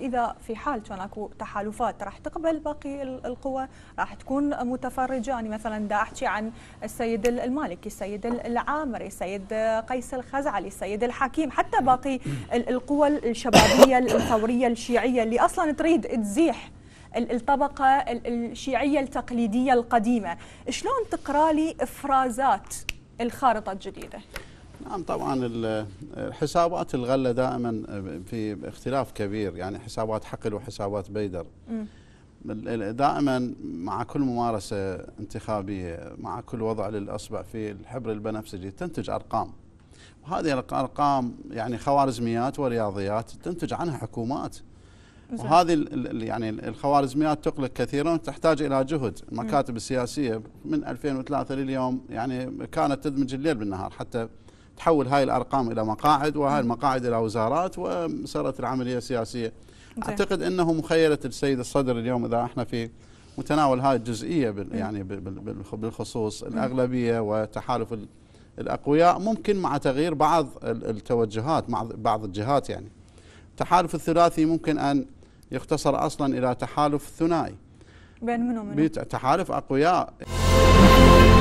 اذا في حال كان اكو تحالفات راح تقبل باقي القوى راح تكون متفرجه يعني مثلا دا احكي عن السيد المالكي السيد العامري السيد قيس الخزعلي السيد الحكيم حتى باقي القوى الشبابيه الثوريه الشيعيه اللي اصلا تريد تزيح الطبقة الشيعية التقليدية القديمة شلون تقرأ لي إفرازات الخارطة الجديدة نعم طبعا الحسابات الغله دائما في اختلاف كبير يعني حسابات حقل وحسابات بيدر دائما مع كل ممارسه انتخابيه مع كل وضع للاصبع في الحبر البنفسجي تنتج ارقام وهذه الارقام يعني خوارزميات ورياضيات تنتج عنها حكومات وهذه يعني الخوارزميات تقلق كثيرا وتحتاج الى جهد المكاتب السياسيه من 2003 لليوم يعني كانت تدمج الليل بالنهار حتى تحول هاي الارقام الى مقاعد وهاي المقاعد الى وزارات وصارت العمليه السياسيه زي. اعتقد انه مخيله السيد الصدر اليوم اذا احنا في متناول هاي الجزئيه يعني بالخصوص الاغلبيه وتحالف الاقوياء ممكن مع تغيير بعض التوجهات مع بعض الجهات يعني التحالف الثلاثي ممكن ان يختصر اصلا الى تحالف ثنائي بين منو منو؟ تحالف اقوياء